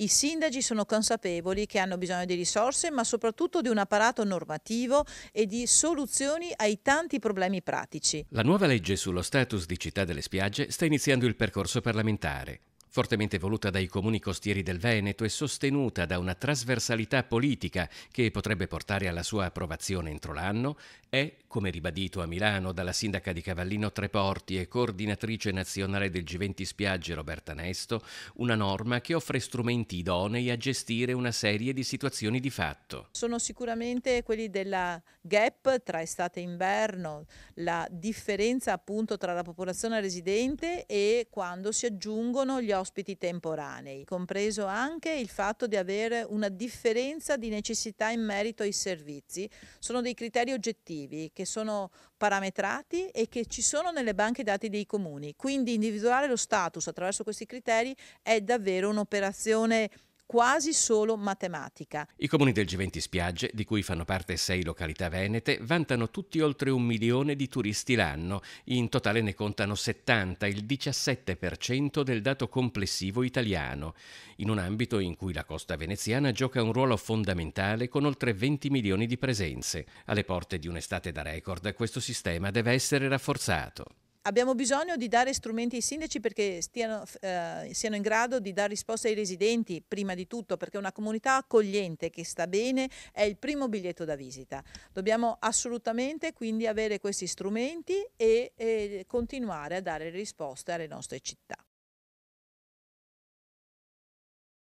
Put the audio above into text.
I sindaci sono consapevoli che hanno bisogno di risorse, ma soprattutto di un apparato normativo e di soluzioni ai tanti problemi pratici. La nuova legge sullo status di città delle spiagge sta iniziando il percorso parlamentare fortemente voluta dai comuni costieri del Veneto e sostenuta da una trasversalità politica che potrebbe portare alla sua approvazione entro l'anno, è, come ribadito a Milano dalla sindaca di Cavallino Treporti e coordinatrice nazionale del G20 Spiagge Roberta Nesto, una norma che offre strumenti idonei a gestire una serie di situazioni di fatto. Sono sicuramente quelli della gap tra estate e inverno, la differenza appunto tra la popolazione residente e quando si aggiungono gli ospiti temporanei, compreso anche il fatto di avere una differenza di necessità in merito ai servizi. Sono dei criteri oggettivi che sono parametrati e che ci sono nelle banche dati dei comuni. Quindi individuare lo status attraverso questi criteri è davvero un'operazione quasi solo matematica. I comuni del G20 Spiagge, di cui fanno parte sei località venete, vantano tutti oltre un milione di turisti l'anno. In totale ne contano 70, il 17% del dato complessivo italiano, in un ambito in cui la costa veneziana gioca un ruolo fondamentale con oltre 20 milioni di presenze. Alle porte di un'estate da record, questo sistema deve essere rafforzato. Abbiamo bisogno di dare strumenti ai sindaci perché stiano, eh, siano in grado di dare risposte ai residenti, prima di tutto, perché una comunità accogliente che sta bene è il primo biglietto da visita. Dobbiamo assolutamente quindi avere questi strumenti e, e continuare a dare risposte alle nostre città.